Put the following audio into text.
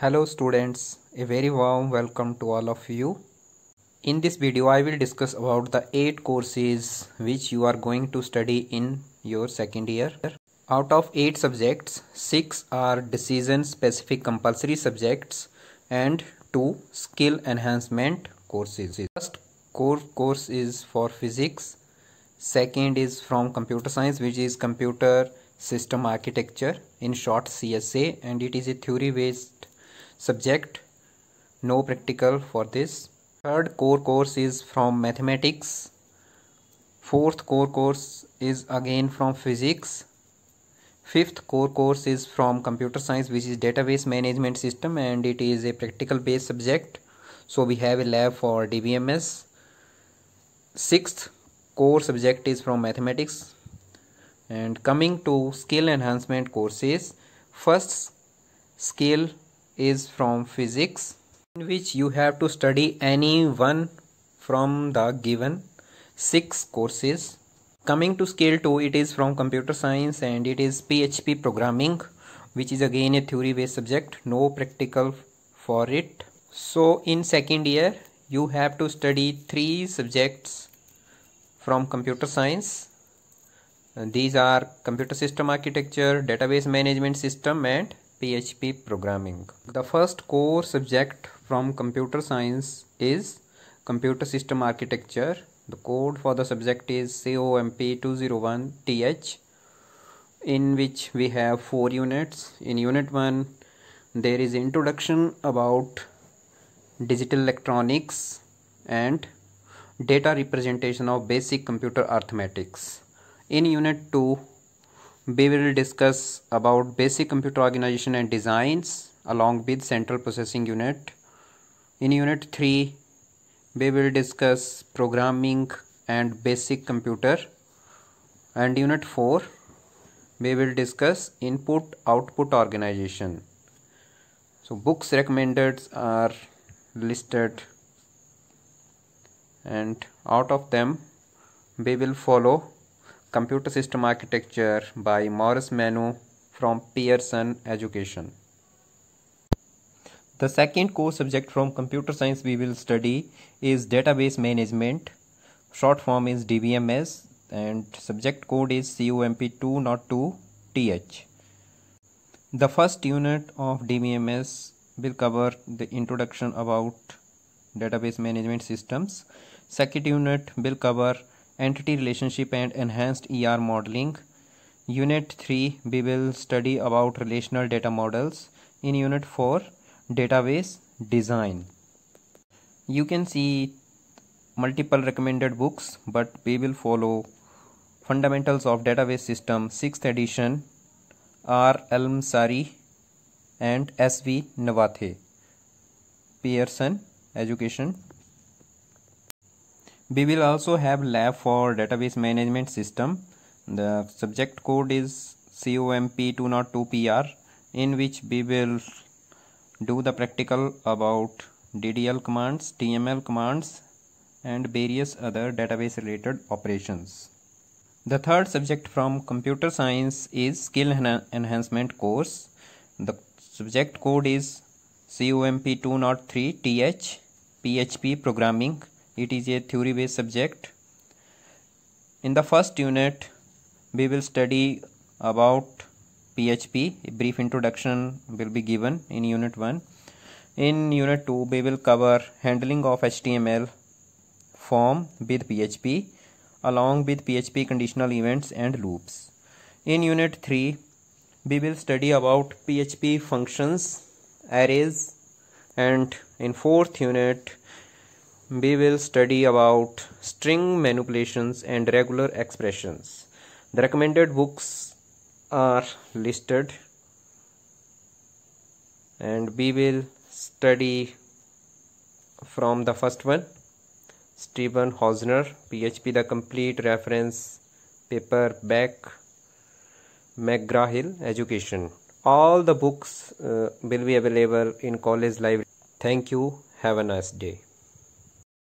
Hello students, a very warm welcome to all of you. In this video I will discuss about the 8 courses which you are going to study in your second year. Out of 8 subjects, 6 are decision specific compulsory subjects and 2 skill enhancement courses. First core course is for physics, second is from computer science which is computer system architecture in short CSA and it is a theory based subject no practical for this third core course is from mathematics fourth core course is again from physics fifth core course is from computer science which is database management system and it is a practical based subject so we have a lab for dbms sixth core subject is from mathematics and coming to skill enhancement courses first skill is from physics in which you have to study any one from the given six courses coming to scale 2 it is from computer science and it is php programming which is again a theory based subject no practical for it so in second year you have to study three subjects from computer science and uh, these are computer system architecture database management system and PHP programming. The first core subject from computer science is computer system architecture. The code for the subject is COMP201TH in which we have four units. In unit 1 there is introduction about digital electronics and data representation of basic computer arithmetics. In unit 2 we will discuss about basic computer organization and designs along with central processing unit in unit 3 we will discuss programming and basic computer and unit 4 we will discuss input output organization so books recommended are listed and out of them we will follow Computer System Architecture by Morris Manu from Pearson Education. The second core subject from computer science we will study is database management. Short form is DBMS and subject code is COMP202TH. The first unit of DBMS will cover the introduction about database management systems. Second unit will cover entity relationship and enhanced ER modeling. Unit 3 we will study about relational data models. In unit 4 database design. You can see multiple recommended books but we will follow Fundamentals of Database System 6th edition R. Elmsari and S. V. Navathe. Pearson Education we will also have lab for database management system the subject code is COMP202PR in which we will do the practical about DDL commands, TML commands and various other database related operations. The third subject from computer science is skill en enhancement course. The subject code is COMP203TH PHP programming it is a theory based subject. In the first unit, we will study about PHP. A brief introduction will be given in unit 1. In unit 2, we will cover handling of HTML form with PHP along with PHP conditional events and loops. In unit 3, we will study about PHP functions, arrays and in fourth unit, we will study about string manipulations and regular expressions. The recommended books are listed and we will study from the first one Stephen Hosner PHP the complete reference paper back McGraw-Hill education all the books uh, will be available in college library thank you have a nice day